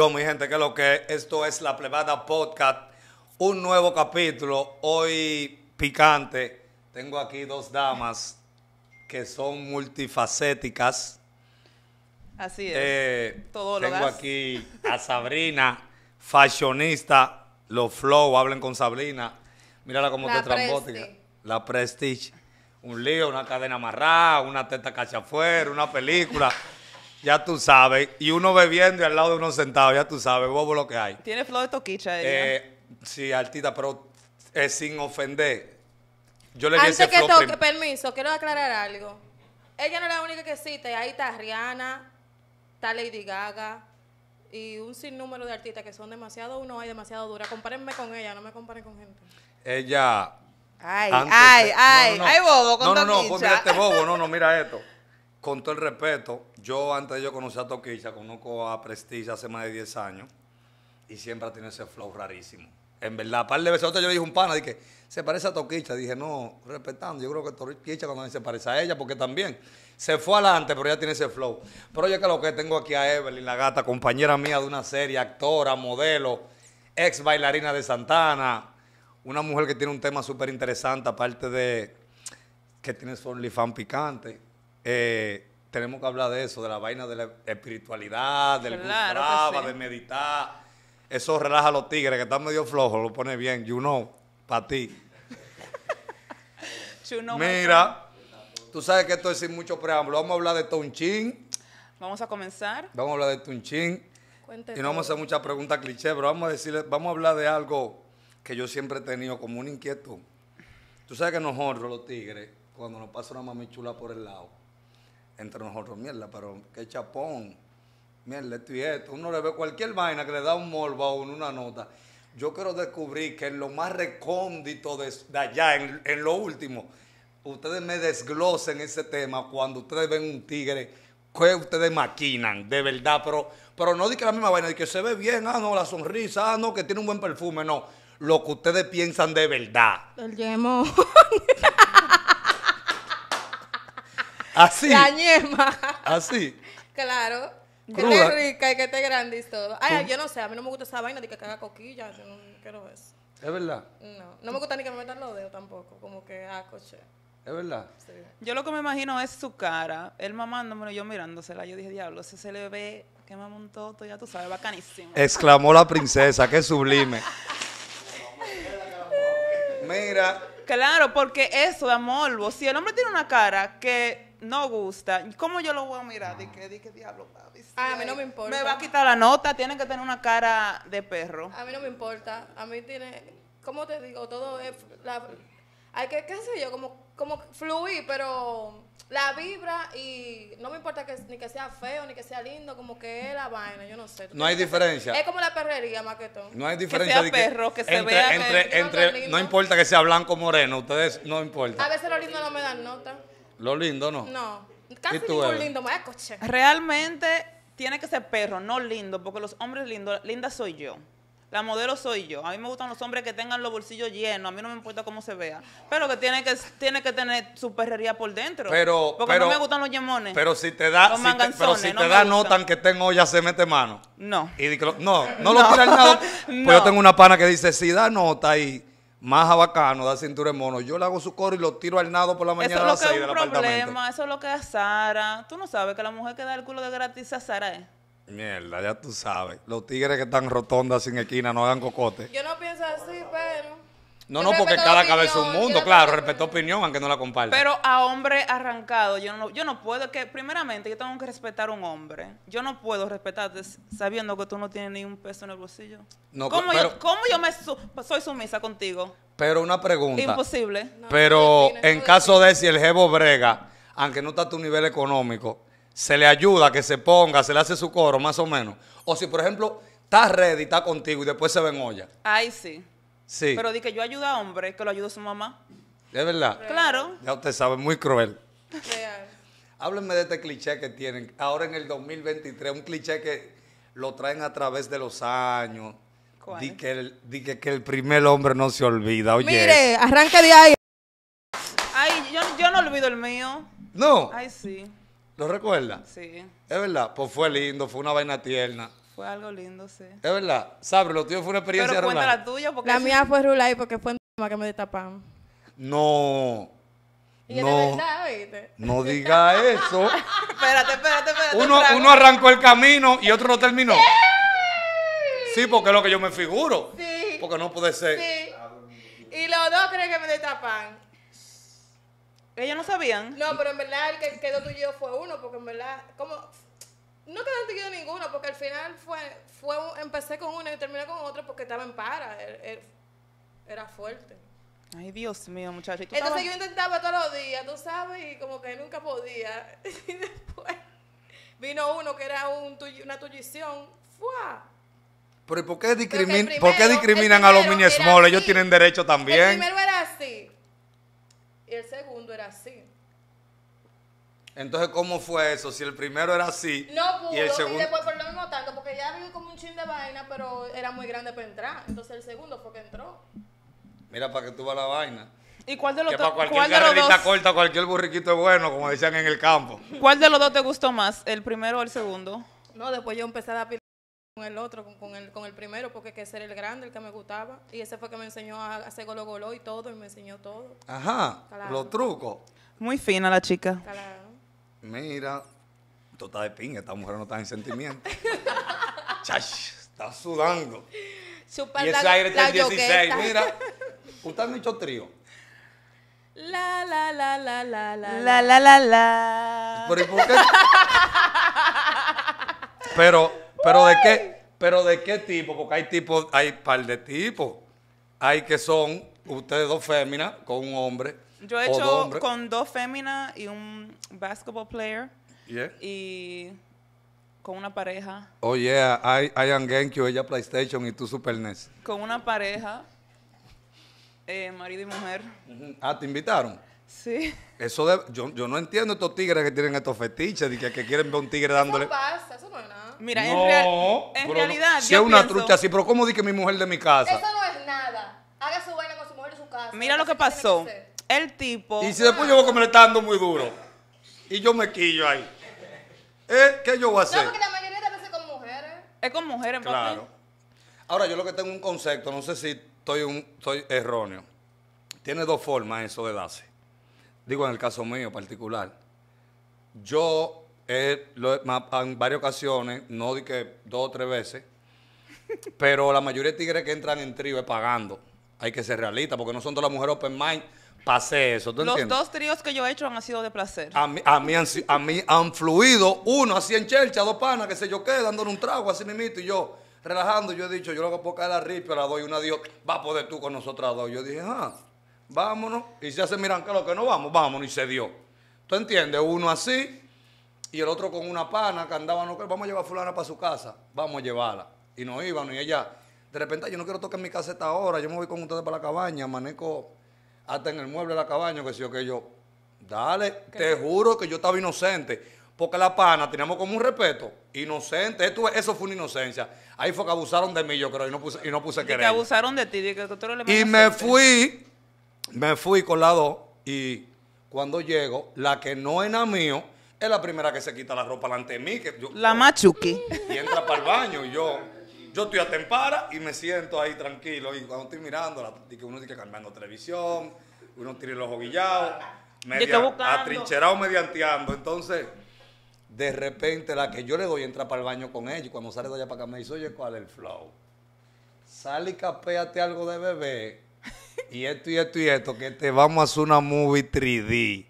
Yo, mi gente, que lo que esto es la plebada podcast, un nuevo capítulo, hoy picante. Tengo aquí dos damas que son multifacéticas. Así es. Eh, Todo tengo aquí a Sabrina, fashionista, los flow, hablen con Sabrina. Mírala como te trambótica. La Prestige. Un lío, una cadena amarrada, una teta cachafuera, una película. Ya tú sabes. Y uno bebiendo y al lado de uno sentado, ya tú sabes, bobo lo que hay. Tiene flow de toquicha ella. Eh, sí, artista, pero es sin ofender. Yo le Antes que toque, permiso, quiero aclarar algo. Ella no es la única que existe. Ahí está Rihanna, está Lady Gaga y un sinnúmero de artistas que son demasiado uno y demasiado dura. Compárenme con ella, no me comparen con gente. Ella. Ay, ay, ay, ay, bobo, con No, no, no, este bobo, no, no, mira esto. con todo el respeto, yo antes de yo conocí a Toquicha, conozco a Prestige hace más de 10 años y siempre ha tenido ese flow rarísimo. En verdad, par de veces yo le dije un pana, dije, se parece a Toquicha. Dije, no, respetando, yo creo que Toquicha también se parece a ella, porque también se fue adelante, pero ella tiene ese flow. Pero yo creo que tengo aquí a Evelyn, la gata, compañera mía de una serie, actora, modelo, ex bailarina de Santana, una mujer que tiene un tema súper interesante, aparte de que tiene su OnlyFans picante eh, tenemos que hablar de eso, de la vaina de la espiritualidad, del claro brava, de meditar. Eso relaja a los tigres que están medio flojos, lo pone bien, you know, para ti. Mira, tú sabes que esto es sin mucho preámbulo. Vamos a hablar de Tonchín. Vamos a comenzar. Vamos a hablar de Tunchín Y no vamos a hacer muchas preguntas cliché, pero vamos a decirle, vamos a hablar de algo que yo siempre he tenido como una inquietud. Tú sabes que nos honro los tigres cuando nos pasa una mami chula por el lado entre nosotros, mierda, pero qué chapón, mierda, esto y esto. Uno le ve cualquier vaina que le da un morbo a uno, una nota. Yo quiero descubrir que en lo más recóndito de, allá, en, lo último, ustedes me desglosen ese tema cuando ustedes ven un tigre, que ustedes maquinan, de verdad, pero, pero no di que la misma vaina, de que se ve bien, ah, no, la sonrisa, ah, no, que tiene un buen perfume, no. Lo que ustedes piensan de verdad. El yemo. Así. La ñema. Así. Claro. Que rica y que esté grande y todo. Ay, yo no sé, a mí no me gusta esa vaina de que haga coquillas, yo no quiero eso. ¿Es verdad? No, no me gusta ni que me metan los dedos tampoco, como que ah, coche. ¿Es verdad? Sí. Yo lo que me imagino es su cara, él y yo mirándosela, yo dije, diablo, ese se le ve, que un montó, ya tú sabes, bacanísimo. Exclamó la princesa, qué sublime. Mira. Claro, porque eso amor, morbo. Si el hombre tiene una cara que no gusta, ¿cómo yo lo voy a mirar? ¿De que, di diablo, a mí no me importa. Me va a quitar la nota, tiene que tener una cara de perro. A mí no me importa, a mí tiene, ¿cómo te digo? Todo es, hay que, qué sé yo, como, como fluir, pero la vibra y no me importa que, ni que sea feo, ni que sea lindo, como que es la vaina, yo no sé. No hay diferencia. Es como la perrería más que todo. No hay diferencia. entre, entre, no, importa que sea blanco o moreno, ustedes no importa. A veces los lindos no me dan nota. Lo lindo, no. No, casi ningún lindo, Realmente tiene que ser perro, no lindo, porque los hombres lindos, linda soy yo. La modelo soy yo. A mí me gustan los hombres que tengan los bolsillos llenos. A mí no me importa cómo se vea. Pero que tiene que, tiene que tener su perrería por dentro. Pero, Porque no me gustan los yemones. Pero si te da, si pero si te da notan que tengo olla, se mete mano. No. Y no, no, no. lo tiran nada. Pues yo tengo una pana que dice, si da nota y más abacano, da cintura de mono. Yo le hago su coro y lo tiro al nado por la mañana eso a las es un problema, Eso es lo que es Sara. Tú no sabes que la mujer que da el culo de gratis a Sara es. Mierda, ya tú sabes. Los tigres que están rotondas sin esquina no hagan cocote. Yo no pienso así, pero... No, no, porque cada cabeza es un mundo, claro, respeto opinión, aunque no la comparta. Pero a hombre arrancado, yo no, yo no puedo, que primeramente yo tengo que respetar a un hombre. Yo no puedo respetarte sabiendo que tú no tienes ni un peso en el bolsillo. No, ¿Cómo, yo, ¿cómo yo me soy sumisa contigo? Pero una pregunta. Imposible. pero en caso de si el jevo brega, aunque no está a tu nivel económico, se le ayuda a que se ponga, se le hace su coro, más o menos. O si, por ejemplo, está ready, está contigo y después se ven olla. Ay, sí. Pero di que yo ayudo a hombres que lo ayuda su mamá. Es verdad. Claro. Ya usted sabe, muy cruel. Real. Háblenme de este cliché que tienen. Ahora en el 2023, un cliché que lo traen a través de los años. ¿Cuál? Di que el, di que, el primer hombre no se olvida. Oye. Mire, arranca de ahí. Ay, yo, yo no olvido el mío. No. Ay, sí. ¿Lo recuerda? Sí. Es verdad. Pues fue lindo, fue una vaina tierna. Fue algo lindo, sí. Es verdad. Sabes, lo tuyo fue una experiencia Pero la La mía fue Rulay porque fue en que me destaparon. No. Y no, de verdad, ¿viste? no diga eso. espérate, espérate, espérate. Uno, uno, arrancó el camino y otro lo terminó. Sí, porque es lo que yo me figuro. Sí. Porque no puede ser. Sí. Y los dos creen que me destapan. Ellos no sabían. No, pero en verdad el que quedó tuyo fue uno, porque en verdad, ¿cómo? no quedé ninguno, porque al final fue, fue empecé con uno y terminé con otro porque estaba en para. Er, er, era fuerte. Ay, Dios mío, muchachos. Entonces yo intentaba todos los días, tú sabes, y como que nunca podía. Y después vino uno que era un una tuyición. Pero por qué, ¿por qué discriminan a los mini small? Ellos tienen derecho también. El primero era así. Y el segundo era así. Entonces, ¿cómo fue eso? Si el primero era así no pudo, y el segundo... después por lo mismo tanto, porque ya vi como un chin de vaina, pero era muy grande para entrar. Entonces el segundo fue que entró. Mira, para que tú vas la vaina. ¿Y cuál de los, que cualquier carrerita dos? corta, cualquier burriquito es bueno, como decían en el campo. ¿Cuál de los dos te gustó más, el primero o el segundo? No, después yo empecé a dar con el otro, con, el, con el primero, porque que ese era el grande, el que me gustaba. Y ese fue que me enseñó a hacer gologoló y todo, y me enseñó todo. Ajá, los trucos. Muy fina la chica mira, tú estás de pinga, esta mujer no está en sentimiento. Chash, está sudando. Super y ese la, aire está en 16, mira. Usted ha hecho trío. La, la, la, la, la, la. La, la, la, la. Pero, ¿y por qué? pero, pero ¿de qué? Pero ¿de qué tipo? Porque hay tipos, hay par de tipos. Hay que son ustedes dos féminas con un hombre yo he hecho con dos féminas y un basketball player. Y con una pareja. Oh, yeah. I, I am ella PlayStation y tú Super NES. Con una pareja, eh, marido y mujer. Ah, ¿te invitaron? Sí. Eso de, yo, yo no entiendo estos tigres que tienen estos fetiches, de que, quieren ver un tigre dándole. Eso pasa, eso no es nada. Mira, no, en, realidad. No. Si es una trucha así, pero ¿cómo di mi mujer de mi casa? Eso no es nada. Haga su buena con su mujer de su casa. Mira lo que pasó el tipo. Y si después yo voy comentando muy duro y yo me quillo ahí, eh, ¿qué yo voy a hacer? No, porque la mayoría de veces con mujeres. Es con mujeres, Claro. Ahora, yo lo que tengo un concepto, no sé si estoy, un, erróneo. Tiene dos formas eso de darse. Digo, en el caso mío particular. Yo, en varias ocasiones, no di que dos o tres veces, pero la mayoría de tigres que entran en trío es pagando. Hay que ser realista, porque no son todas las mujeres open mind pase eso. Los dos tríos que yo he hecho han sido de placer. A mí, a mí, han, fluido uno así en chercha, dos panas, que sé yo qué, dándole un trago así mimito y yo relajando. Yo he dicho, yo lo que puedo caer la pero la doy. Una dijo, va a poder tú con nosotras dos. Yo dije, ah, vámonos. Y se hace, miran, que lo que no vamos, vámonos. Y se dio. ¿Tú entiendes? Uno así y el otro con una pana que andaba, no, vamos a llevar fulana para su casa, vamos a llevarla. Y nos iban y ella, de repente, yo no quiero tocar mi casa esta hora, yo me voy con ustedes para la cabaña, maneco hasta en el mueble de la cabaña, que si yo que yo, dale, te juro que yo estaba inocente. Porque la pana teníamos como un respeto, inocente, eso fue una inocencia. Ahí fue que abusaron de mí, yo creo, y no puse, y no puse y que abusaron de ti, de que tú le Y me fui, me fui con la dos, y cuando llego, la que no era mío, es la primera que se quita la ropa delante de mí. Que yo, la machuque. Y entra para el baño, y yo... Yo estoy atempara y me siento ahí tranquilo. Y cuando estoy mirando, uno que cambiando televisión, uno tiene los oguillados, media, atrincherado medianteando. Entonces, de repente, la que yo le doy entra para el baño con ella. Y cuando sale de allá para acá, me dice, oye, ¿cuál es el flow? Sale y capéate algo de bebé. Y esto y esto y esto, que te vamos a hacer una movie 3D.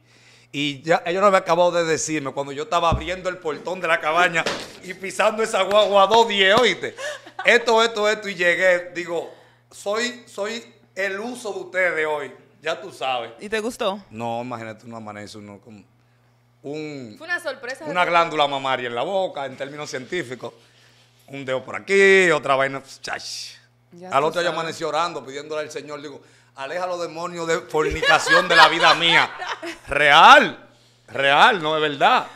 Y ya ellos no me acabado de decirme cuando yo estaba abriendo el portón de la cabaña y pisando esa guagua a dos diez, oíste esto, esto, esto, y llegué. Digo, soy, soy el uso de ustedes hoy. Ya tú sabes. ¿Y te gustó? No, imagínate, uno amanece uno con un, Fue una sorpresa. Una glándula mamaria en la boca, en términos científicos. Un dedo por aquí, otra vaina. Al otro día amaneció orando, pidiéndole al Señor, digo, aleja los demonios de fornicación de la vida mía. Real, real, no es verdad.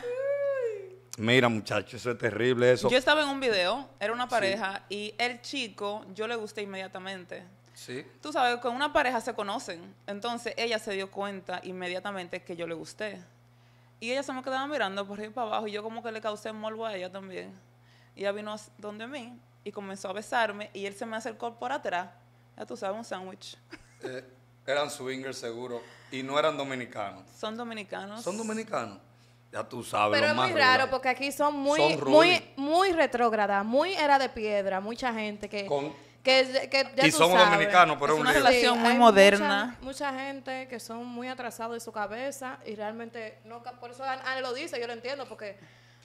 Mira, muchachos, eso es terrible. Eso. Yo estaba en un video, era una pareja, y el chico, yo le gusté inmediatamente. Sí. Tú sabes, con una pareja se conocen. Entonces ella se dio cuenta inmediatamente que yo le gusté. Y ella se me quedaba mirando por ahí para abajo, y yo como que le causé morbo a ella también. Y ella vino donde mí y comenzó a besarme, y él se me acercó por atrás. Ya tú sabes, un sándwich. Eh, eran swingers seguro, y no eran dominicanos. Son dominicanos. Son dominicanos ya tú sabes. Pero es muy raro porque aquí son muy, muy, muy retrógradas, muy era de piedra, mucha gente que. ya son sabes. dominicanos, pero es una relación muy moderna. Mucha, gente que son muy atrasados de su cabeza y realmente, no, por eso Ana lo dice, yo lo entiendo, porque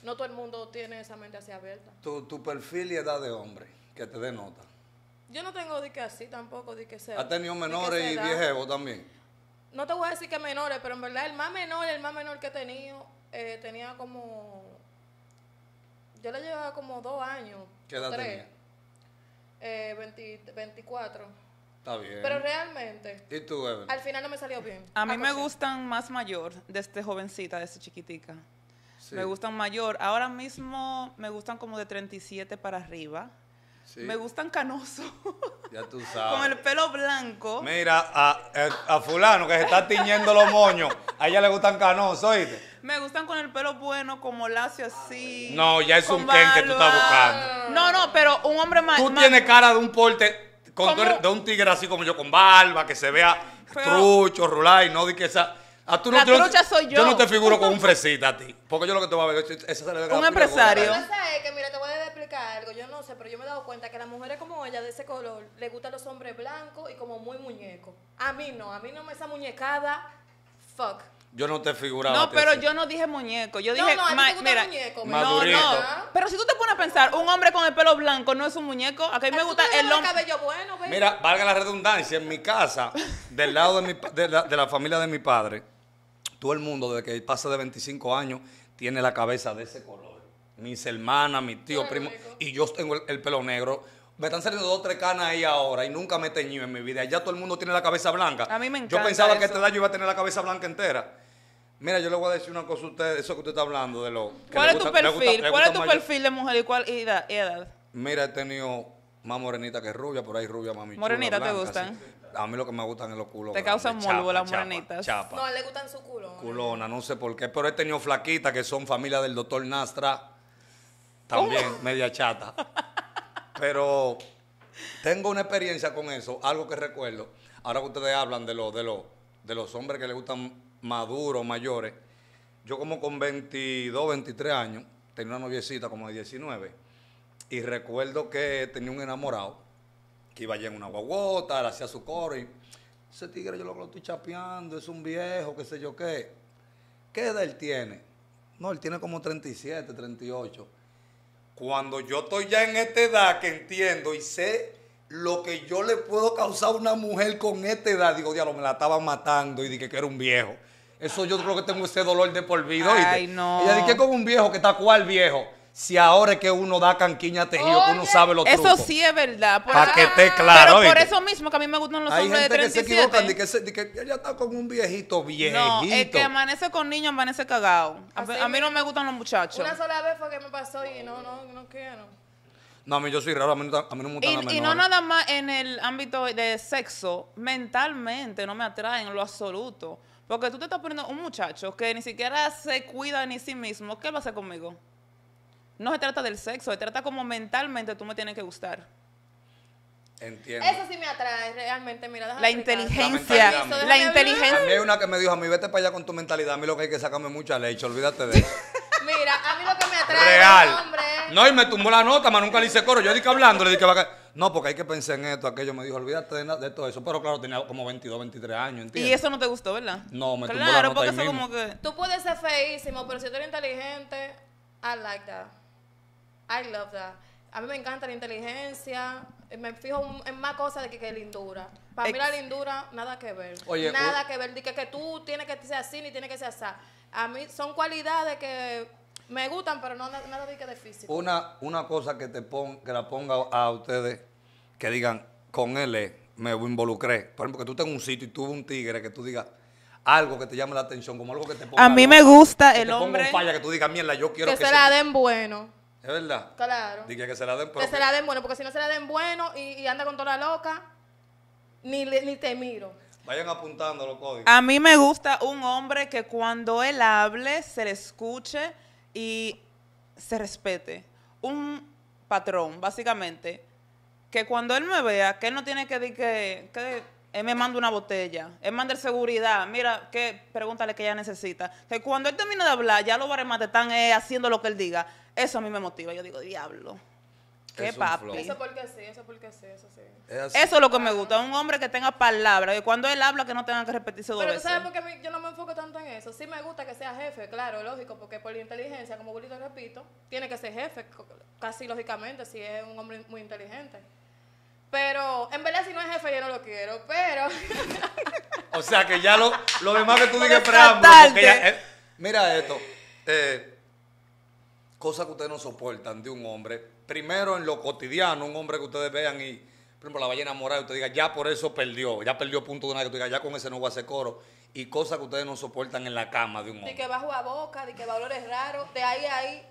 no todo el mundo tiene esa mente así abierta. Tu, tu perfil y edad de hombre, que te denota. Yo no tengo de que así tampoco, de que sea. ¿Has tenido menores y viejevos también? No te voy a decir que menores, pero en verdad el más menor, el más menor que he tenido eh, tenía como. Yo le llevaba como dos años. ¿Qué edad tres, Eh, 24. Está bien. Pero realmente. ¿Y tú, Al final no me salió bien. A mí ah, me pues gustan más mayor, desde este jovencita, desde chiquitica. Me gustan mayor. Ahora mismo me gustan como de 37 para arriba. Me gustan canoso. Ya tú sabes. Con el pelo blanco. Mira, a, fulano que se está tiñendo los moños, a ella le gustan canosos, oíste. Me gustan con el pelo bueno, como lacio así. No, ya es un Ken que tú estás buscando. No, no, pero un hombre más. Tú tienes cara de un porte con, de un tigre así como yo, con barba, que se vea pero, trucho, rulay, no di que esa. A tú no, la trucha soy yo. Yo no te figuro con un fresita a ti. Porque yo lo que te voy a ver es Un empresario. Lo que pasa es que, mira, te voy a explicar algo. Yo no sé, pero yo me he dado cuenta que a las mujeres como ella, de ese color, le gustan los hombres blancos y como muy muñecos. A mí no, a mí no me esa muñecada. Fuck. Yo no te he figurado. No, pero yo no dije muñeco. Yo dije. mira, muñeco, no, no. Pero si tú te pones a pensar, un hombre con el pelo blanco no es un muñeco. A mí me ah, gusta el hombre. Mira, valga la redundancia. En mi casa, del lado de, mi, de, la, familia de mi padre, todo el mundo, desde que pasa de 25 años, tiene la cabeza de ese color. Mis hermanas, mis tíos, primos. Y yo tengo el pelo negro me están saliendo dos o tres canas ahí ahora y nunca me he en mi vida. Ya todo el mundo tiene la cabeza blanca. A mí me encanta. Yo pensaba que este año iba a tener la cabeza blanca entera. Mira, yo le voy a decir una cosa a usted, eso que usted está hablando de lo. ¿Cuál es tu perfil? ¿Cuál es tu perfil de mujer y cuál edad, edad? Mira, he tenido más morenita que rubia, por ahí rubia, mami. Morenita te gustan. A mí lo que me gustan es los culos. Te causan morbo las morenitas. Chapa. No, le gustan su culo. Culona, no sé por qué, pero he tenido flaquitas que son familia del doctor Nastra. También, media chata. Pero tengo una experiencia con eso, algo que recuerdo. Ahora que ustedes hablan de, lo, de, lo, de los hombres que les gustan maduros, mayores. Yo como con 22, 23 años, tenía una noviecita como de 19. Y recuerdo que tenía un enamorado que iba allá en una guaguota, le hacía su coro y ese tigre yo lo, lo estoy chapeando, es un viejo, qué sé yo qué. ¿Qué edad él tiene? No, él tiene como 37, 38 cuando yo estoy ya en esta edad que entiendo y sé lo que yo le puedo causar a una mujer con esta edad, digo, diablo, me la estaba matando y dije que era un viejo. Eso yo creo que tengo ese dolor de por vida. Ay, no. Y dije, con un viejo? que está cuál viejo? si ahora es que uno da canquiña tejido, que uno sabe los que trucos. Eso sí es verdad. Para que ah, esté claro. Pero por eso mismo que a mí me gustan los Hay hombres gente de 37. que se equivocan Y que, ya está con un viejito viejito. No, el que amanece con niños amanece cagado. A, mí no me gustan los muchachos. Una sola vez fue que me pasó y no, no, no quiero. No, a mí yo soy raro, a mí, no me gustan los muchachos. y no nada más en el ámbito de sexo, mentalmente no me atraen en lo absoluto. Porque tú te estás poniendo un muchacho que ni siquiera se cuida ni sí mismo, ¿qué va a hacer conmigo? no se trata del sexo, se trata como mentalmente tú me tienes que gustar. Entiendo. Eso sí me atrae realmente, mira, la inteligencia, la, inteligencia. A mí hay una que me dijo, a mí vete para allá con tu mentalidad, a mí lo que hay que sacarme mucha leche, olvídate de eso. mira, a mí lo que me atrae Real. hombre. No, y me tumbó la nota, más nunca le hice coro. Yo dije hablando, le dije, va a no, porque hay que pensar en esto, aquello. Me dijo, olvídate de, todo eso. Pero claro, tenía como 22, 23 años, ¿entiendes? Y eso no te gustó, ¿verdad? No, me claro, porque eso como que... Tú puedes ser feísimo, pero si tú eres inteligente, I like that. I love that. A mí me encanta la inteligencia. Me fijo en más cosas de que, que lindura. Para mí la lindura, nada que ver. nada que ver. Que, que tú tienes que ser así ni tienes que ser así. A mí son cualidades que me gustan, pero no nada de que es difícil. Una, una cosa que, te pon, que la ponga a ustedes, que digan, con él me involucré. Por ejemplo, que tú tengas un sitio y tú un tigre que tú digas algo que te llame la atención, como algo que te ponga. A mí me gusta el hombre. Que te yo quiero Que se la den bueno. Es verdad. Claro. que se la den Que se la den bueno, porque si no se la den bueno y, anda con toda la loca, ni, ni te miro. Vayan apuntando los códigos. A mí me gusta un hombre que cuando él hable, se le escuche y se respete. Un patrón, básicamente, que cuando él me vea, que él no tiene que decir que, él me manda una botella, él manda seguridad, mira, que pregúntale que ella necesita. Que cuando él termine de hablar, ya lo te están eh, haciendo lo que él diga. Eso a mí me motiva. Yo digo, diablo. Qué es papi. Eso porque sí, eso porque sí, eso sí. Es eso es lo que me gusta. Un hombre que tenga palabras. y cuando él habla, que no tenga que repetirse dos veces. sabes por qué yo no me enfoco tanto en eso. Sí me gusta que sea jefe, claro, lógico. Porque por inteligencia, como bonito repito, tiene que ser jefe, casi lógicamente, si es un hombre muy inteligente. Pero, en verdad, si no es jefe, yo no lo quiero, pero... o sea, que ya lo, lo demás que tú digas, preámbulo, eh, mira esto, eh, cosas que ustedes no soportan de un hombre. Primero en lo cotidiano, un hombre que ustedes vean y, por ejemplo, la ballena y usted diga, ya por eso perdió, ya perdió punto de una, que usted diga, ya con ese no voy a hacer coro. Y cosas que ustedes no soportan en la cama de un hombre. De que bajo a boca, de que valores raros, de ahí a ahí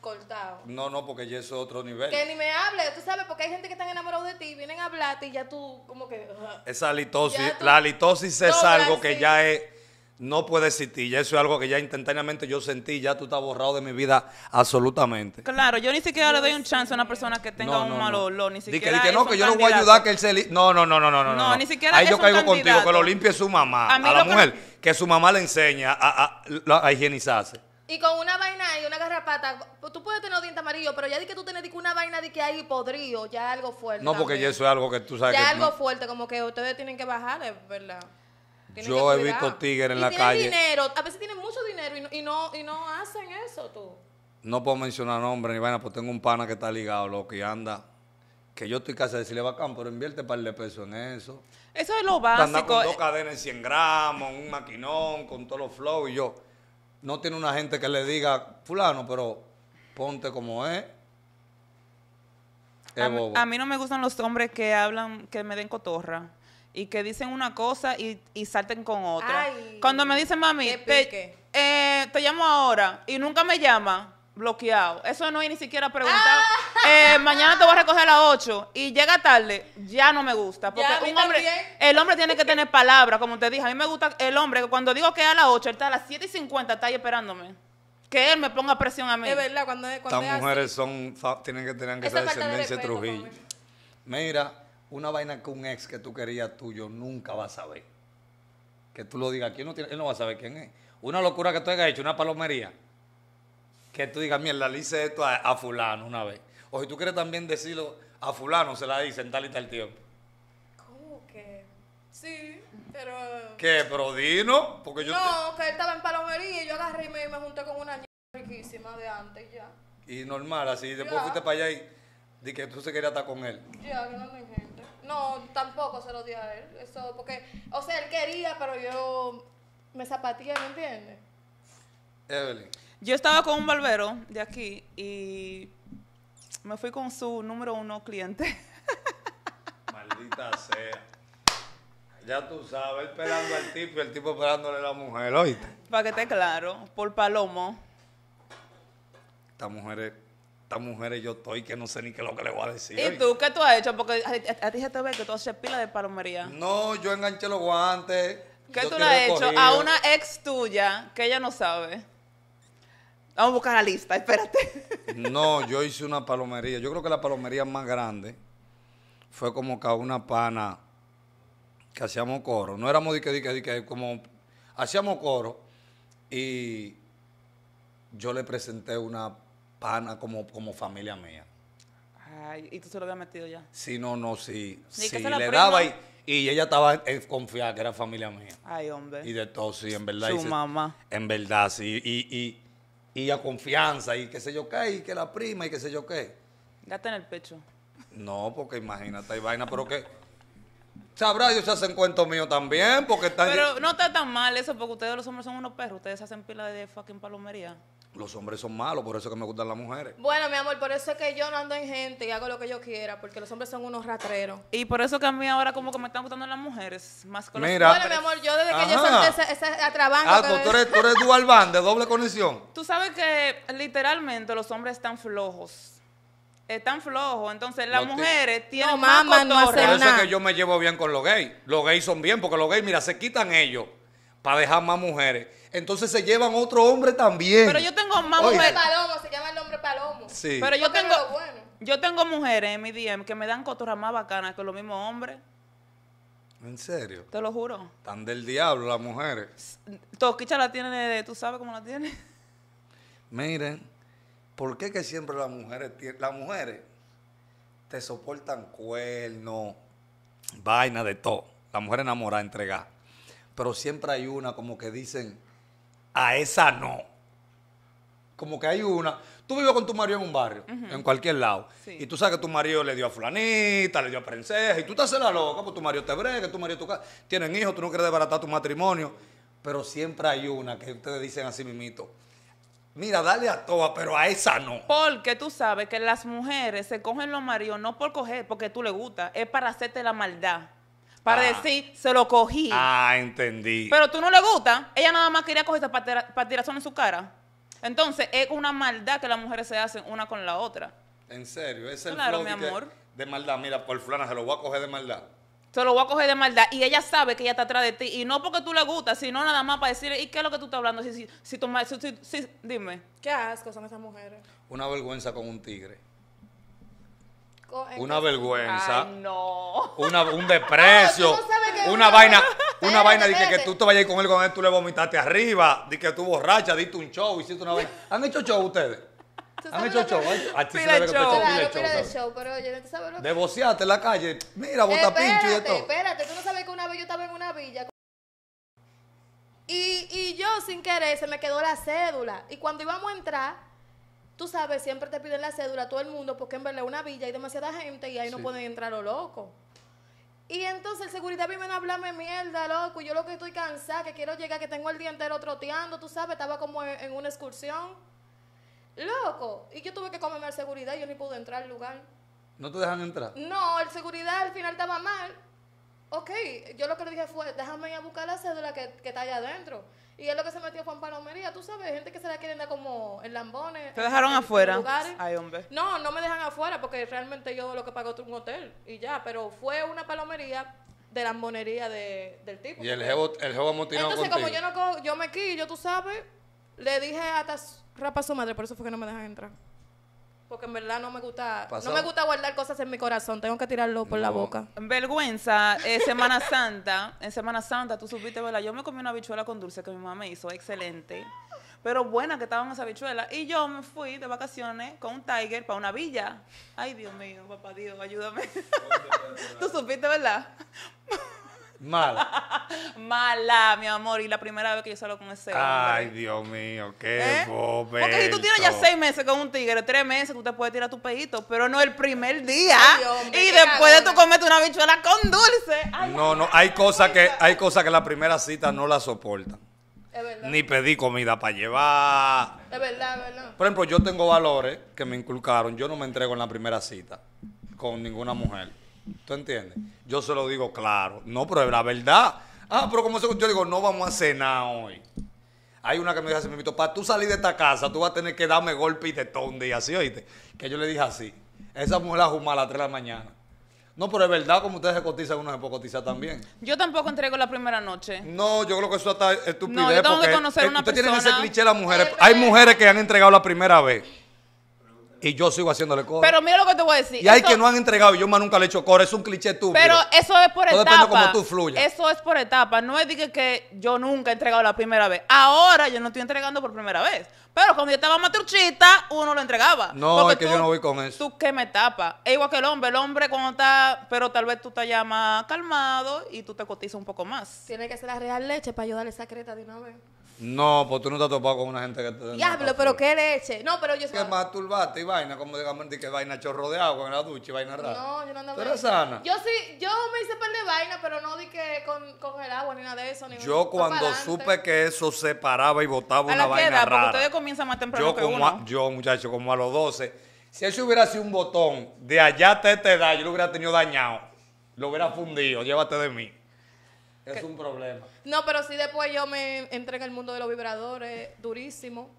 cortado. No, no, porque ya es otro nivel. Que ni me hable, tú sabes, porque hay gente que están enamorados de ti, vienen a hablarte y ya tú, como que. Esa litosis, la litosis es algo que ya es no puede existir. Ya eso es algo que ya instantáneamente yo sentí, ya tú estás borrado de mi vida absolutamente. Claro, yo ni siquiera le doy un chance a una persona que tenga un mal olor, ni siquiera. Dice que, no, que yo no voy a ayudar que él se. No, no, no, no, no, no. No, ni siquiera. Ahí yo caigo contigo, que lo limpie su mamá, a, la mujer, que... su mamá le enseña a, higienizarse. Y con una vaina y una garrapata, pues tú puedes tener dientes amarillos, pero ya di que tú tienes una vaina de que hay podrido, ya algo fuerte. No, porque ya eso es algo que tú sabes. Ya es algo fuerte, como que ustedes tienen que bajar, es verdad. Yo he visto tigres en la calle. dinero, a veces tienen mucho dinero y no, hacen eso tú. No puedo mencionar nombres ni vaina, pues tengo un pana que está ligado, loco, y anda que yo estoy casa de decirle bacán, pero invierte par de pesos en eso. Eso es lo básico. Anda con dos cadenas en 100 gramos, un maquinón, con todos los flow y yo. No tiene una gente que le diga, fulano, pero ponte como es. a, mí no me gustan los hombres que hablan, que me den cotorra y que dicen una cosa y, salten con otra. Cuando me dicen, mami, eh, te, llamo ahora y nunca me llama, bloqueado. Eso no hay ni siquiera preguntado. Ah. Eh, mañana te voy a recoger a las 8 y llega tarde, ya no me gusta. Porque un hombre, el hombre tiene que tener palabras, como te dije. A mí me gusta el hombre cuando digo que es a las 8, él está a las 7 y 50, está ahí esperándome que él me ponga presión a mí. Es verdad, cuando, cuando Estas mujeres son, tienen que tener que esa descendencia de Trujillo. Mira, una vaina que un ex que tú querías tuyo nunca va a saber. Que tú lo digas, ¿quién no tiene? él no va a saber quién es. Una locura que tú hayas hecho, una palomería, que tú digas, mierda, le hice esto a, fulano una vez. O si tú quieres también decirlo a fulano, se la dicen tal y tal tiempo. ¿Cómo que? Sí, pero... ¿Qué? ¿Pero Dino? Porque yo... No, que él estaba en palomería y yo agarré y me, junté con una riquísima de antes ya. Y normal, así, después fuiste para allá y... Dije que tú se querías estar con él. Ya, que no me no, tampoco se lo di a él. Eso, porque, o sea, él quería, pero yo me zapatía, ¿me entiendes? Evelyn. Yo estaba con un barbero de aquí y me fui con su número uno cliente. Maldita sea. Ya tú sabes, esperando al tipo y el tipo esperándole a la mujer, oíste. Para que esté claro, por palomo. Esta mujer es estas mujeres yo estoy que no sé ni qué es lo que le voy a decir. ¿Y tú qué tú has hecho? Porque a, ti se te ve que tú haces pila de palomería. No, yo enganché los guantes. ¿Qué tú le has hecho a una ex tuya que ella no sabe? Vamos a buscar la lista, espérate. No, yo hice una palomería. Yo creo que la palomería más grande fue como que una pana que hacíamos coro. No éramos dique, dique, dique, como hacíamos coro y yo le presenté una pana como, como familia mía. Ay, ¿y tú se lo habías metido ya? Sí, no, no, sí. Sí, le daba y, ella estaba eh, confiada que era familia mía. Ay, hombre. Y de todo, sí, en verdad. Su mamá. En verdad, sí. Y, y, a confianza y qué sé yo qué, y que la prima y qué sé yo qué. Gata en el pecho. No, porque imagínate, hay vaina, pero que... Sabrá, ellos se hacen cuentos míos también, porque están... Pero no está tan mal eso, porque ustedes los hombres son unos perros, ustedes hacen pila de fucking palomería. Los hombres son malos, por eso que me gustan las mujeres. Bueno, mi amor, por eso es que yo no ando en gente y hago lo que yo quiera, porque los hombres son unos ratreros. Y por eso que a mí ahora como que me están gustando las mujeres, más con Mira, los Bueno, mi amor, yo desde que yo soy ese, ese atrabanco Ah, tú, eres, tú eres dual band, de doble conexión. Tú sabes que literalmente los hombres están flojos están flojos. Entonces las mujeres tienen no, más mama, Por eso es que yo me llevo bien con los gays. Los gays son bien, porque los gays, mira, se quitan ellos para dejar más mujeres. Entonces se llevan otro hombre también. Pero yo tengo más mujeres. Palomo, se llama el hombre palomo. Sí. Pero yo tengo, yo tengo mujeres en mi DM que me dan cotorras más bacanas que los mismos hombres. ¿En serio? Te lo juro. Están del diablo las mujeres. Toquicha la tiene, tú sabes cómo la tiene. Miren, ¿por qué que siempre las mujeres, las mujeres te soportan cuernos, vaina de todo? La mujer enamorada, entregada pero siempre hay una como que dicen, a esa no. Como que hay una. Tú vives con tu marido en un barrio, en cualquier lado, y tú sabes que tu marido le dio a fulanita, le dio a princesa, y tú te haces la loca, porque tu marido te brega, tu marido tu casa, tienen hijos, tú no quieres desbaratar tu matrimonio, pero siempre hay una que ustedes dicen así mimito. Mira, dale a todas, pero a esa no. Porque tú sabes que las mujeres se cogen los maridos no por coger, porque tú le gusta, es para hacerte la maldad para decir, ah. se lo cogí. Ah, entendí. Pero tú no le gusta. Ella nada más quería coger para tirazón en su cara. Entonces, es una maldad que las mujeres se hacen una con la otra. En serio, es el Claro, mi amor. De maldad, mira, por flana, se lo voy a coger de maldad. Se lo voy a coger de maldad. Y ella sabe que ella está atrás de ti. Y no porque tú le gustas, sino nada más para decirle, ¿y qué es lo que tú estás hablando? Si, si, si, si, si dime. Qué asco son esas mujeres. Una vergüenza con un tigre. Una vergüenza. no. un desprecio. una vaina. Una vaina de que, tú te vayas con él, con él tú le vomitaste arriba, de que tú borracha, diste un show, hiciste una vaina. ¿Han hecho show ustedes? ¿Han hecho show? show. show, pero yo ¿tú sabes lo que...? en la calle. Mira, bota pincho y esto. Espérate, tú no sabes que una vez yo estaba en una villa... Y, y yo, sin querer, se me quedó la cédula. Y cuando íbamos a entrar tú sabes, siempre te piden la cédula a todo el mundo porque en verdad una villa hay demasiada gente y ahí no pueden entrar los oh, loco. Y entonces el seguridad viene a hablarme mierda, loco. Y yo lo que estoy cansada, que quiero llegar, que tengo el día entero troteando, tú sabes, estaba como en, una excursión. Loco. Y yo tuve que comerme al seguridad y yo ni pude entrar al lugar. ¿No te dejan entrar? No, el seguridad al final estaba mal. Ok, yo lo que le dije fue, déjame ir a buscar la cédula que, que está allá adentro. Y él lo que se metió fue en palomería, tú sabes, gente que se la quieren dar como en lambones. ¿Te dejaron afuera? No, no me dejan afuera porque realmente yo lo que pago es un hotel y ya, pero fue una palomería de lambonería de, del tipo. Y el jevo, el jevo Entonces, como yo, no, yo me quillo, tú sabes, le dije hasta rapa su madre, por eso fue que no me dejan entrar. Porque en verdad no me gusta, no me gusta guardar cosas en mi corazón, tengo que tirarlo por la boca. Vergüenza, eh, Semana Santa, en Semana Santa tú supiste, ¿verdad? Yo me comí una habichuela con dulce que mi mamá me hizo, excelente. Pero buena que estaban esas habichuelas. Y yo me fui de vacaciones con un Tiger para una villa. Ay, Dios mío, papá Dios, ayúdame. tú supiste, ¿verdad? Mala. Mala, mi amor. Y la primera vez que yo salgo con ese Ay, Dios mío, qué bobe. ¿Eh? Porque si tú tienes ya seis meses con un tigre, tres meses, tú te puedes tirar tu pedito, pero no el primer día. y después de tú comete una bichuela con dulce. no, no, hay cosas que, hay cosas que la primera cita no la soportan. Es verdad. Ni pedí comida para llevar. Es verdad, es verdad. Por ejemplo, yo tengo valores que me inculcaron. Yo no me entrego en la primera cita con ninguna mujer. ¿Tú entiendes? Yo se lo digo claro. No, pero es la verdad. Ah, pero como yo digo, no vamos a cenar hoy. Hay una que me dijo, me para tú salir de esta casa, tú vas a tener que darme golpe y de tonde y así, oíste. Que yo le dije así. Esa mujer la juma a las 3 de la mañana. No, pero es verdad, como ustedes se cotizan, uno se puede cotizar también. Yo tampoco entrego la primera noche. No, yo creo que eso está estupidez. No, conocer eh, una usted persona. ese cliché las mujeres. Eh, Hay eh, mujeres que han entregado la primera vez. Y yo sigo haciéndole coro. Pero mira lo que te voy a decir. Y hay que no han entregado, y yo más nunca le he hecho coro. Es un cliché tuyo. Pero eso es por etapa. Eso es por etapa. No es que, que yo nunca he entregado la primera vez. Ahora yo no estoy entregando por primera vez. Pero cuando yo estaba matruchita, uno lo entregaba. No, es que yo no voy con eso. Tú que me tapas. Es igual que el hombre. El hombre cuando está, pero tal vez tú te ya más calmado y tú te cotizas un poco más. Tiene que ser la real leche para ayudarle esa creta de una no, pues tú no te has topado con una gente que te. Diablo, pero qué leche. No, pero yo Que masturbaste y vaina, como digamos, que vaina chorro de agua en la ducha y vaina rara. No, yo no andaba. ¿Tú eres sana? Yo sí, yo me hice par de vaina, pero no di que con, el agua ni nada de eso. Ni yo cuando supe que eso se paraba y botaba a una la vaina rara. Porque ustedes comienzan más temprano yo que como uno. A, yo, muchacho, como a los 12. Si eso hubiera sido un botón de allá te esta edad, yo lo hubiera tenido dañado. Lo hubiera fundido, llévate de mí. Es un problema. No, pero sí después yo me entré en el mundo de los vibradores, durísimo.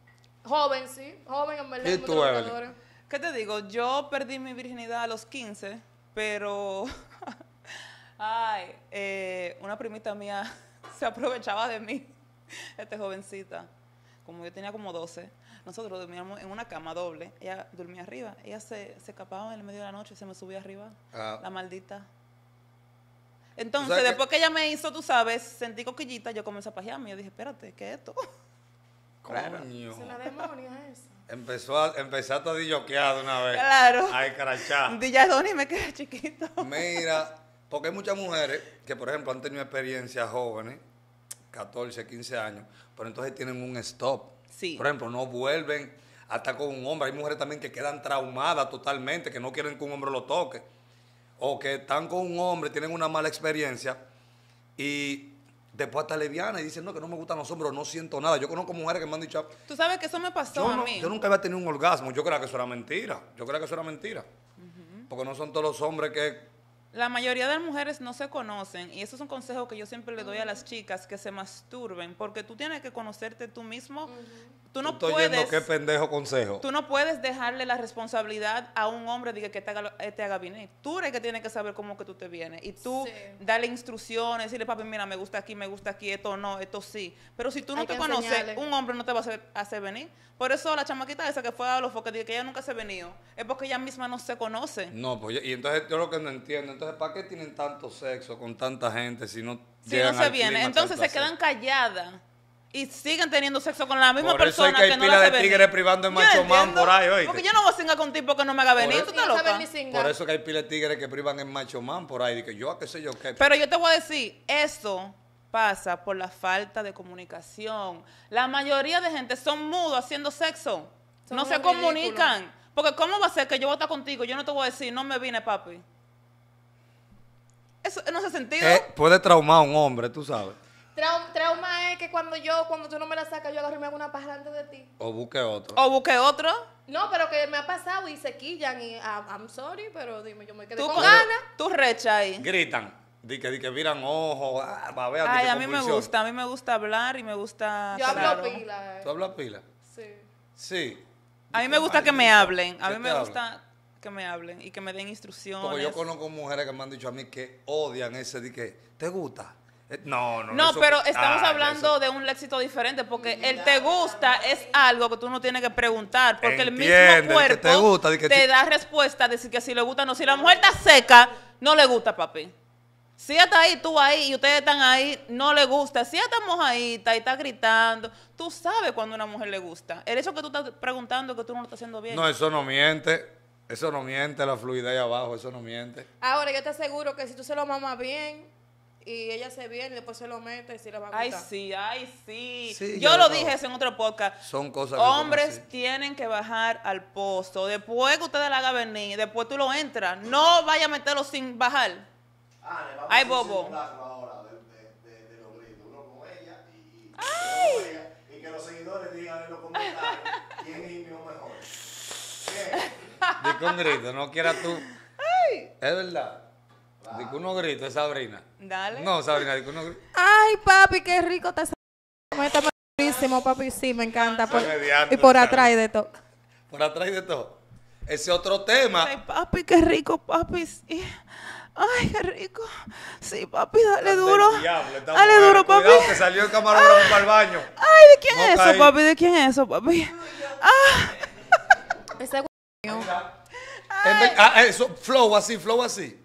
Joven, sí, joven en verdad. ¿Y vibradores. ¿Qué te digo? Yo perdí mi virginidad a los 15, pero... Ay, eh, una primita mía se aprovechaba de mí, esta jovencita. Como yo tenía como 12, nosotros dormíamos en una cama doble. Ella dormía arriba. Ella se, escapaba en el medio de la noche, y se me subía arriba. Ah. La maldita. Entonces, después que... ella me hizo, tú sabes, sentí coquillita, yo comencé a pajearme. Yo dije, espérate, ¿qué es esto? Coño. Es una demonia eso. Empezó a, empezar a dilloquear una vez. Claro. A escrachar. Dilla me quedé chiquito. Mira, porque hay muchas mujeres que, por ejemplo, han tenido experiencias jóvenes, 14, 15 años, pero entonces tienen un stop. Sí. Por ejemplo, no vuelven hasta con un hombre. Hay mujeres también que quedan traumadas totalmente, que no quieren que un hombre lo toque o que están con un hombre, tienen una mala experiencia y después hasta leviana y dicen, no, que no me gustan los hombres, no siento nada. Yo conozco mujeres que me han dicho... Tú sabes que eso me pasó a mí. Yo nunca había tenido un orgasmo, yo creo que eso era mentira, yo creo que eso era mentira. Porque no son todos los hombres que... La mayoría de las mujeres no se conocen y eso es un consejo que yo siempre le doy a las chicas que se masturben porque tú tienes que conocerte tú mismo Tú no puedes. qué consejo. Tú no puedes dejarle la responsabilidad a un hombre de que te haga, eh, te haga Tú eres que tiene que saber cómo que tú te vienes. Y tú dale darle instrucciones, decirle, papi, mira, me gusta aquí, me gusta aquí, esto no, esto sí. Pero si tú no te conoces, un hombre no te va a hacer, venir. Por eso la chamaquita esa que fue a los dice que ella nunca se ha venido, es porque ella misma no se conoce. No, pues y entonces yo lo que no entiendo, entonces, ¿para qué tienen tanto sexo con tanta gente si no, si no se viene? Entonces se quedan calladas y siguen teniendo sexo con la misma por eso persona que, hay que no de tigres privando en macho man por ahí, hoy Porque yo no voy a singar con que no me haga venir, eso, Por eso que hay pilas de tigres que privan en macho man por ahí, Pero yo te voy a decir, eso pasa por la falta de comunicación. La mayoría de gente son mudos haciendo sexo. no se comunican. Porque ¿cómo va a ser que yo voy a estar contigo? Yo no te voy a decir, no me vine, papi. Eso no hace sentido. Eh, puede traumar a un hombre, tú sabes trauma es que cuando yo, cuando tú no me la sacas, yo agarro y me hago una paja de ti. O busque otro. O busque otro. No, pero que me ha pasado y se quillan y ah, I'm sorry, pero dime, yo me quedé con ganas. Tú recha ahí. Gritan. Di que, di que miran ojos, ah, Ay, a mí me gusta, a mí me gusta hablar y me gusta... Yo hablo pila. ¿Tú hablas pila? Sí. Sí. A mí me gusta que me hablen, a mí me gusta que me hablen y que me den instrucciones. Porque yo conozco mujeres que me han dicho a mí que odian ese, di que, ¿te gusta? Eh, no, no. No, pero ah, estamos hablando de un éxito diferente porque el te gusta es algo que tú no tienes que preguntar porque el mismo cuerpo te, da respuesta decir que si le gusta o no. Si la mujer está seca, no le gusta, papi. Si está ahí, tú ahí, y ustedes están ahí, no le gusta. Si está mojadita y está gritando, tú sabes cuando a una mujer le gusta. El hecho que tú estás preguntando que tú no lo estás haciendo bien. No, eso no miente. Eso no miente, la fluidez ahí abajo, eso no miente. Ahora, yo te aseguro que si tú se lo mamas bien, y ella se viene, después se lo mete y se le va a gustar. Ay, sí, ay, sí. Yo lo dije eso en otro podcast. Son cosas Hombres tienen que bajar al pozo. Después que usted la haga venir, después tú lo entras. No vaya a meterlo sin bajar. Ah, ay, Bobo. Ahora de, los gritos. Uno con ella y, ay. y que los seguidores digan en los comentarios quién es mi mejor. Bien. De con grito, no quieras tú. Ay. Es verdad. Dice uno grito es Sabrina. Dale. No, Sabrina, dice uno grito. Ay, papi, qué rico está Sabrina Está buenísimo, papi. Sí, me encanta. y por atrás de todo. Por atrás de todo. Ese otro tema. Ay, papi, qué rico, papi. Ay, qué rico. Sí, papi, dale duro. dale duro, papi. que salió el camarón ah. para el baño. Ay, ¿de quién es eso, papi? ¿De quién es eso, papi? Ah. Ese ah, eso, flow así, flow así.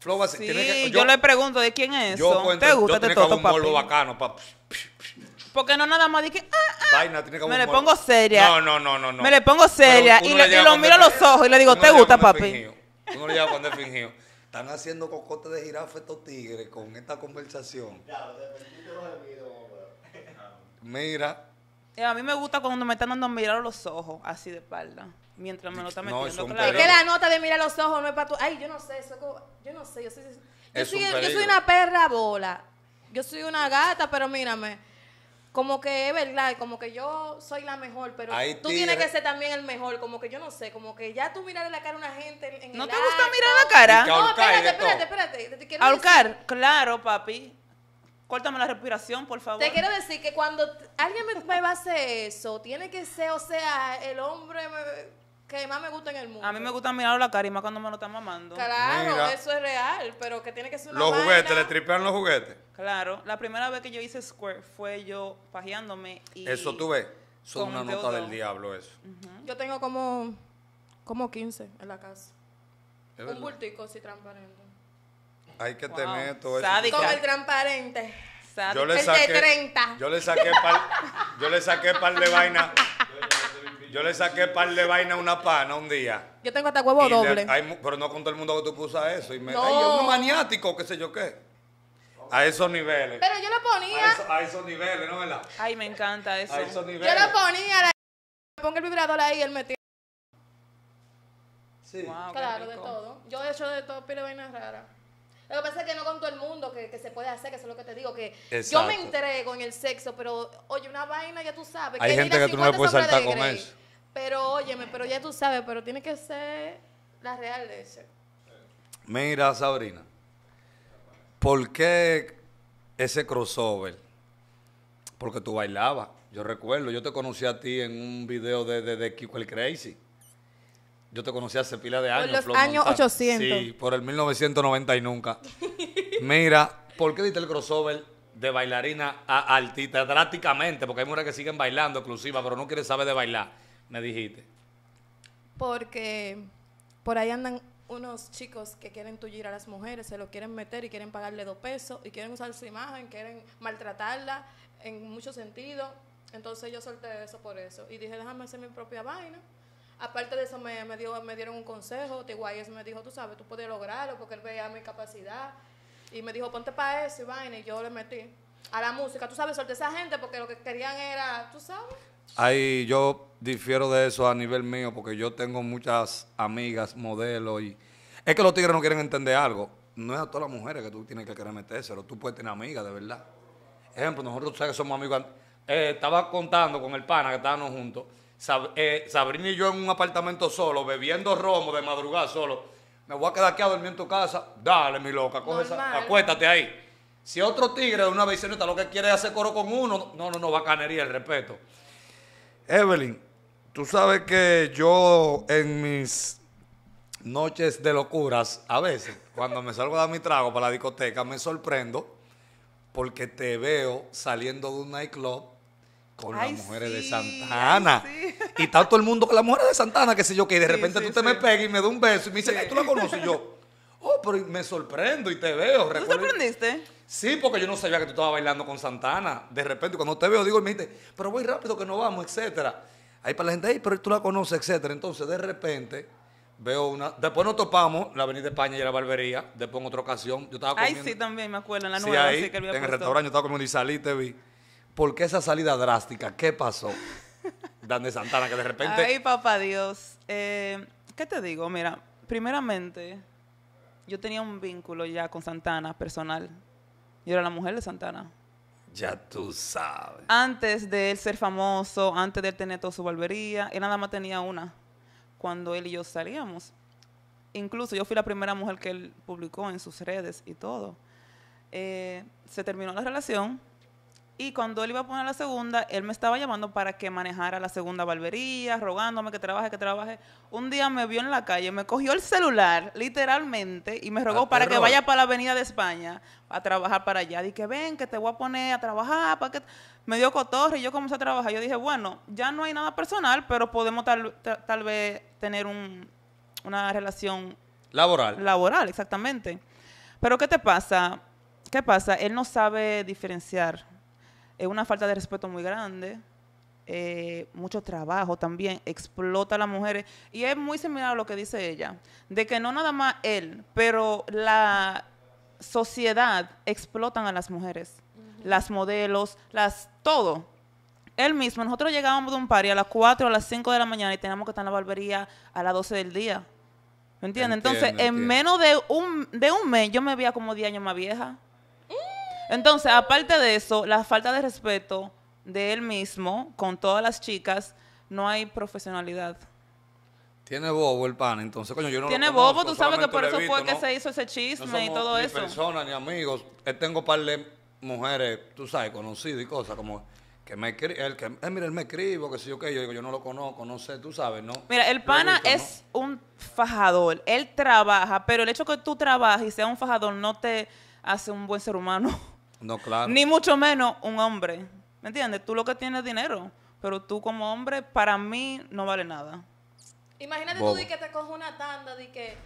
Sí, yo, le pregunto de quién es Yo cuento, ¿Te gusta este un bacano. porque no nada más dije, ah, ah". que me le pongo seria. No, no, no, no, no. Me le pongo seria y, le, lo miro a los ojos y le digo, ¿te gusta, papi? Uno le llama cuando es fingido. Están haciendo cocote de jirafa estos tigres con esta conversación. Mira. Eh, a mí me gusta cuando me están dando a mirar los ojos, así de espalda. Mientras me lo están metiendo. es que la nota de mirar los ojos no es para tú. Ay, yo no sé, yo no sé, yo soy, yo soy, yo soy una perra bola. Yo soy una gata, pero mírame. Como que es verdad, como que yo soy la mejor, pero tú tienes que ser también el mejor. Como que yo no sé, como que ya tú mirar la cara a una gente en ¿No te gusta mirar la cara? No, espérate, espérate, espérate. te claro, papi. Córtame la respiración, por favor. Te quiero decir que cuando alguien me, va a hacer eso, tiene que ser, o sea, el hombre que más me gusta en el mundo. A mí me gusta mirar la cara y más cuando me lo están mamando. Claro, eso es real, pero que tiene que ser una Los juguetes, le tripean los juguetes. Claro, la primera vez que yo hice square fue yo pajeándome y... Eso tú ves, son una nota del diablo eso. Yo tengo como, como 15 en la casa. Un bultico así transparente hay que tener todo eso. con el transparente. Yo le saqué, 30. Yo le saqué par, yo le saqué par de vaina. Yo le saqué par de vaina a una pana un día. Yo tengo hasta huevo doble. pero no con todo el mundo que tú pusas eso. Y me, no. Ay, yo un maniático, qué sé yo qué. A esos niveles. Pero yo le ponía. A, esos niveles, ¿no verdad? Ay, me encanta eso. A esos niveles. Yo le ponía. le Pongo el vibrador ahí y él me Sí. claro, de todo. Yo he hecho de todo, pero vainas raras. Lo que pasa es que no con todo el mundo que, se puede hacer, que eso es lo que te digo, que yo me entrego en el sexo, pero oye, una vaina ya tú sabes. Hay que gente que tú no le puedes saltar con eso. Pero óyeme, pero ya tú sabes, pero tiene que ser la real de eso. Mira, Sabrina, ¿por qué ese crossover? Porque tú bailabas, yo recuerdo, yo te conocí a ti en un video de, de, de Crazy. Yo te conocí hace pila de años. Por los años 800. Sí, por el 1990 y nunca. Mira, ¿por qué diste el crossover de bailarina a artista drásticamente? Porque hay mujeres que siguen bailando exclusiva, pero no quieren saber de bailar, me dijiste. Porque por ahí andan unos chicos que quieren tullir a las mujeres, se lo quieren meter y quieren pagarle dos pesos y quieren usar su imagen, quieren maltratarla en muchos sentidos. Entonces yo solté eso por eso y dije, déjame hacer mi propia vaina. Aparte de eso, me, me, dieron un consejo. Tiguayes me dijo, tú sabes, tú puedes lograrlo porque él veía mi capacidad. Y me dijo, ponte para eso y vaina. Y yo le metí a la música. Tú sabes, solté esa gente porque lo que querían era, tú sabes. Ahí yo difiero de eso a nivel mío porque yo tengo muchas amigas, modelos y... Es que los tigres no quieren entender algo. No es a todas las mujeres que tú tienes que querer metérselo. Tú puedes tener amigas, de verdad. Ejemplo, nosotros sabes que somos amigos... Eh, estaba contando con el pana que estábamos juntos eh, Sabrina y yo en un apartamento solo, bebiendo romo de madrugada solo. Me voy a quedar aquí a dormir en tu casa. Dale, mi loca, acuéstate ahí. Si otro tigre de una está lo que quiere es hacer coro con uno, no, no, no, bacanería, el respeto. Evelyn, tú sabes que yo en mis noches de locuras, a veces, cuando me salgo a dar mi trago para la discoteca, me sorprendo porque te veo saliendo de un nightclub con las mujeres de Santana. Y está todo el mundo con las mujeres de Santana, que sé yo, que de repente tú te me pegas y me das un beso y me dices, ¿tú la conoces? Y yo, oh, pero me sorprendo y te veo. ¿Te sorprendiste? Sí, porque yo no sabía que tú estabas bailando con Santana. De repente, cuando te veo, digo, y me dices pero voy rápido que no vamos, etcétera. Ahí para la gente, Ay, pero tú la conoces, etcétera. Entonces, de repente, veo una. Después nos topamos la Avenida España y la barbería. Después en otra ocasión. Yo estaba comiendo. Ay, sí, también me acuerdo, en la nueva. Sí, ahí, en el restaurante yo estaba comiendo y salí te vi. ¿Por qué esa salida drástica? ¿Qué pasó? Dan Santana, que de repente. Ay, papá Dios. Eh, ¿Qué te digo? Mira, primeramente, yo tenía un vínculo ya con Santana personal. Yo era la mujer de Santana. Ya tú sabes. Antes de él ser famoso, antes de él tener toda su barbería, él nada más tenía una. Cuando él y yo salíamos. Incluso yo fui la primera mujer que él publicó en sus redes y todo. Eh, se terminó la relación y cuando él iba a poner la segunda, él me estaba llamando para que manejara la segunda barbería, rogándome que trabaje, que trabaje. Un día me vio en la calle, me cogió el celular, literalmente, y me rogó ah, para que vaya para la Avenida de España a trabajar para allá. Dije, ven, que te voy a poner a trabajar. Para que... Me dio cotorre y yo comencé a trabajar. Yo dije, bueno, ya no hay nada personal, pero podemos tal, vez tener un, una relación... Laboral. Laboral, exactamente. Pero ¿qué te pasa? ¿Qué pasa? Él no sabe diferenciar es una falta de respeto muy grande. Eh, mucho trabajo también, explota a las mujeres. Y es muy similar a lo que dice ella, de que no nada más él, pero la sociedad explotan a las mujeres, las modelos, las todo. Él mismo, nosotros llegábamos de un par a las 4, a las 5 de la mañana y teníamos que estar en la barbería a las 12 del día. ¿Me entiendes? Entonces, en menos de un, de un mes, yo me veía como 10 años más vieja. Entonces, aparte de eso, la falta de respeto de él mismo con todas las chicas, no hay profesionalidad. Tiene bobo el pana, entonces, coño, yo no Tiene lo conozco, bobo, tú sabes que por eso fue que se hizo ese chisme no somos y todo ni personas ni amigos. tengo par de mujeres, tú sabes, conocidas y cosas como que me eh, él que me escribo, que si yo que yo digo, yo no lo conozco, no sé, tú sabes, ¿no? Mira, el pana es un fajador, él trabaja, pero el hecho que tú trabajes y seas un fajador no te hace un buen ser humano. No, claro. Ni mucho menos un hombre. ¿Me entiendes? Tú lo que tienes es dinero, pero tú como hombre, para mí, no vale nada. Imagínate tú di que te coges una tanda, di que,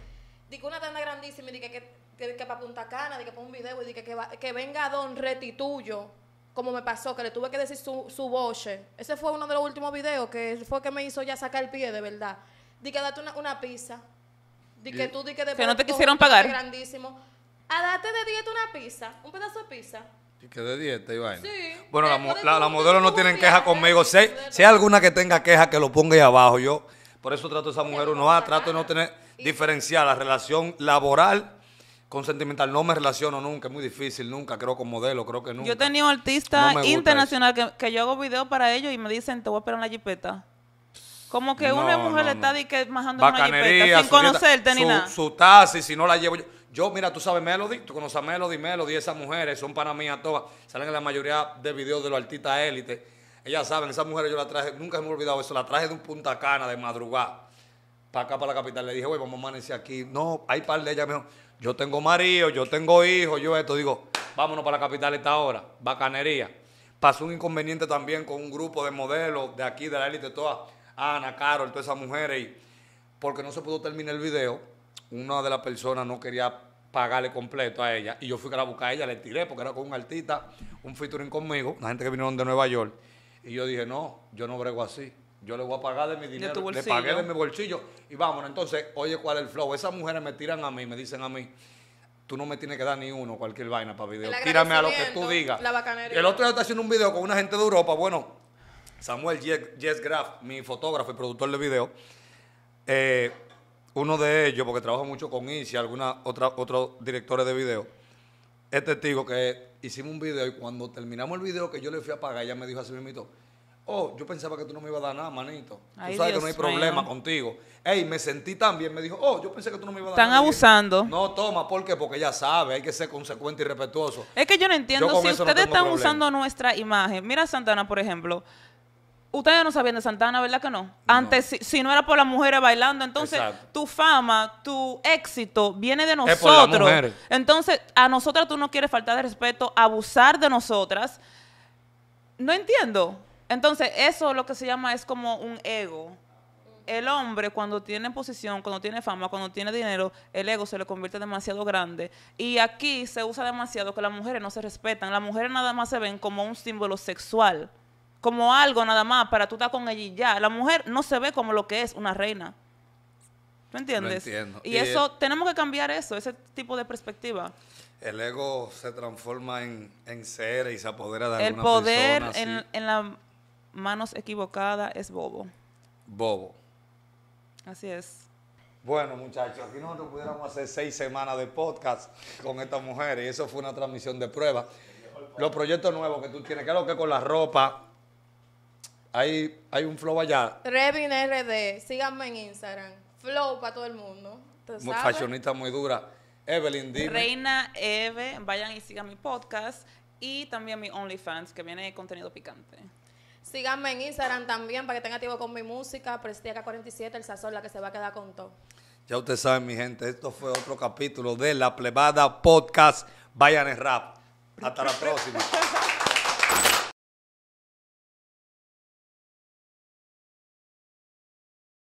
que una tanda grandísima, di que, que, para Punta Cana, di que para un video, y di que, que, venga Don Retituyo, como me pasó, que le tuve que decir su, su Ese fue uno de los últimos videos que fue que me hizo ya sacar el pie, de verdad. Di que date una, una pizza. Di que tú, di que de Que no te quisieron pagar. Grandísimo a darte de dieta una pizza, un pedazo de pizza. Y que de dieta Iván. Sí. Bueno, las modelos no tienen queja conmigo. Si hay, alguna que tenga queja, que lo ponga ahí abajo. Yo, por eso trato esa mujer uno, ah, a trato de no tener, la relación laboral con sentimental. No me relaciono nunca, es muy difícil, nunca creo con modelo, creo que nunca. Yo tenía tenido artista internacional que, yo hago videos para ellos y me dicen, te voy a esperar una jipeta. Como que una mujer le está que majando una jipeta sin conocerte ni nada. Su taxi, si no la llevo yo. Yo, mira, tú sabes Melody, tú conoces a Melody, Melody, esas mujeres son para mí a todas, salen en la mayoría de videos de los artistas élite. Ellas saben, esas mujeres yo la traje, nunca me he olvidado eso, La traje de un puntacana de madrugada para acá, para la capital. Le dije, güey, vamos a amanecer aquí. No, hay par de ellas, yo tengo marido, yo tengo hijos, yo esto. Digo, vámonos para la capital esta hora, bacanería. Pasó un inconveniente también con un grupo de modelos de aquí, de la élite, todas, Ana, Carol, todas esas mujeres, y porque no se pudo terminar el video una de las personas no quería pagarle completo a ella y yo fui a la buscar a ella, le tiré porque era con un artista, un featuring conmigo, la gente que vinieron de Nueva York y yo dije, no, yo no brego así. Yo le voy a pagar de mi dinero, ¿De le pagué de mi bolsillo y vámonos. Entonces, oye, ¿cuál es el flow? Esas mujeres me tiran a mí, me dicen a mí, tú no me tienes que dar ni uno, cualquier vaina para video. Tírame a lo que tú digas. La el otro día está haciendo un video con una gente de Europa. Bueno, Samuel Jess Graf, mi fotógrafo y productor de video, eh, uno de ellos, porque trabajo mucho con y algunos otros directores de video, es testigo que hicimos un video y cuando terminamos el video que yo le fui a pagar, ella me dijo así mismo, oh, yo pensaba que tú no me ibas a dar nada, manito. tú sabes que no hay problema contigo. Ey, me sentí tan bien, me dijo, oh, yo pensé que tú no me ibas a dar nada. Están abusando. No, toma, ¿por qué? Porque ella sabe, hay que ser consecuente y respetuoso. Es que yo no entiendo, si ustedes están usando nuestra imagen, mira Santana, por ejemplo, Ustedes no sabían de Santana, ¿verdad que no? Antes, Si, no era por las mujeres bailando, entonces tu fama, tu éxito viene de nosotros. entonces, a nosotras tú no quieres faltar de respeto, abusar de nosotras. No entiendo. Entonces, eso lo que se llama es como un ego. El hombre cuando tiene posición, cuando tiene fama, cuando tiene dinero, el ego se le convierte demasiado grande. Y aquí se usa demasiado que las mujeres no se respetan. Las mujeres nada más se ven como un símbolo sexual como algo nada más para tú estar con ella ya. La mujer no se ve como lo que es una reina. ¿Tú entiendes? Entiendo. Y, eso, tenemos que cambiar eso, ese tipo de perspectiva. El ego se transforma en, en ser y se apodera de El poder en, en las manos equivocadas es bobo. Bobo. Así es. Bueno, muchachos, aquí nosotros pudiéramos hacer seis semanas de podcast con esta mujer y eso fue una transmisión de prueba. Los proyectos nuevos que tú tienes, que es lo que con la ropa, hay, hay un flow allá. Revin RD, síganme en Instagram. Flow para todo el mundo. Muy Fashionista muy dura. Evelyn, D. Reina Eve, vayan y sigan mi podcast y también mi OnlyFans, que viene contenido picante. Síganme en Instagram también para que estén activos con mi música. Prestiaca 47, el sazón, la que se va a quedar con todo. Ya ustedes saben, mi gente, esto fue otro capítulo de La Plebada Podcast. Vayan en rap. Hasta la próxima.